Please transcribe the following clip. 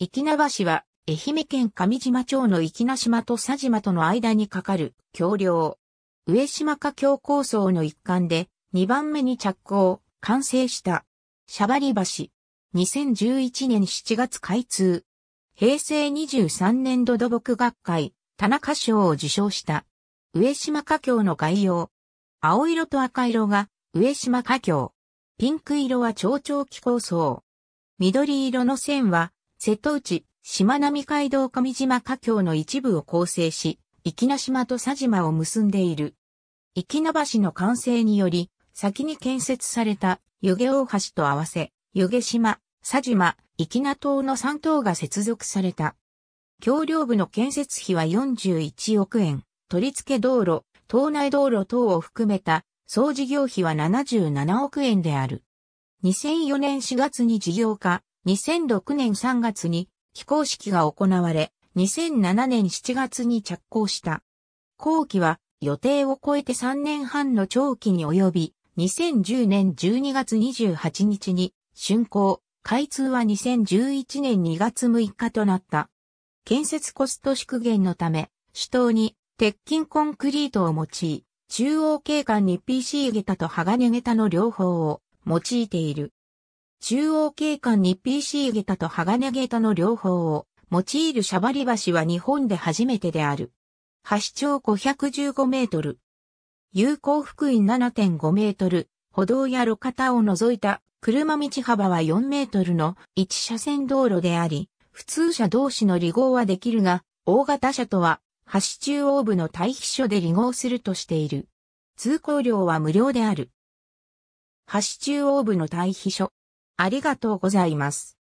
粋縄市は、愛媛県上島町の粋名島と佐島との間に架かる橋梁。上島架橋構想の一環で、2番目に着工、完成した。シャバリ橋。2011年7月開通。平成23年度土木学会、田中賞を受賞した。上島架橋の概要。青色と赤色が上島架橋。ピンク色は超長期構想。緑色の線は瀬戸内、しまなみ海道上島華橋の一部を構成し、粋な島と佐島を結んでいる。粋な橋の完成により、先に建設された湯気大橋と合わせ、湯気島、佐島、粋な島の3島が接続された。橋梁部の建設費は41億円、取り付け道路、島内道路等を含めた総事業費は77億円である。2004年4月に事業化、2006年3月に飛行式が行われ、2007年7月に着工した。後期は予定を超えて3年半の長期に及び、2010年12月28日に竣工、開通は2011年2月6日となった。建設コスト縮減のため、主都に鉄筋コンクリートを用い、中央景観に PC 下駄と鋼下駄の両方を用いている。中央警官に PC 下駄と鋼下駄の両方を用いるシャバリ橋は日本で初めてである。橋長515メートル。有効幅員7.5メートル。歩道や路肩を除いた車道幅は4メートルの1車線道路であり、普通車同士の離合はできるが、大型車とは橋中央部の待避所で離合するとしている。通行料は無料である。橋中央部の待避所。ありがとうございます。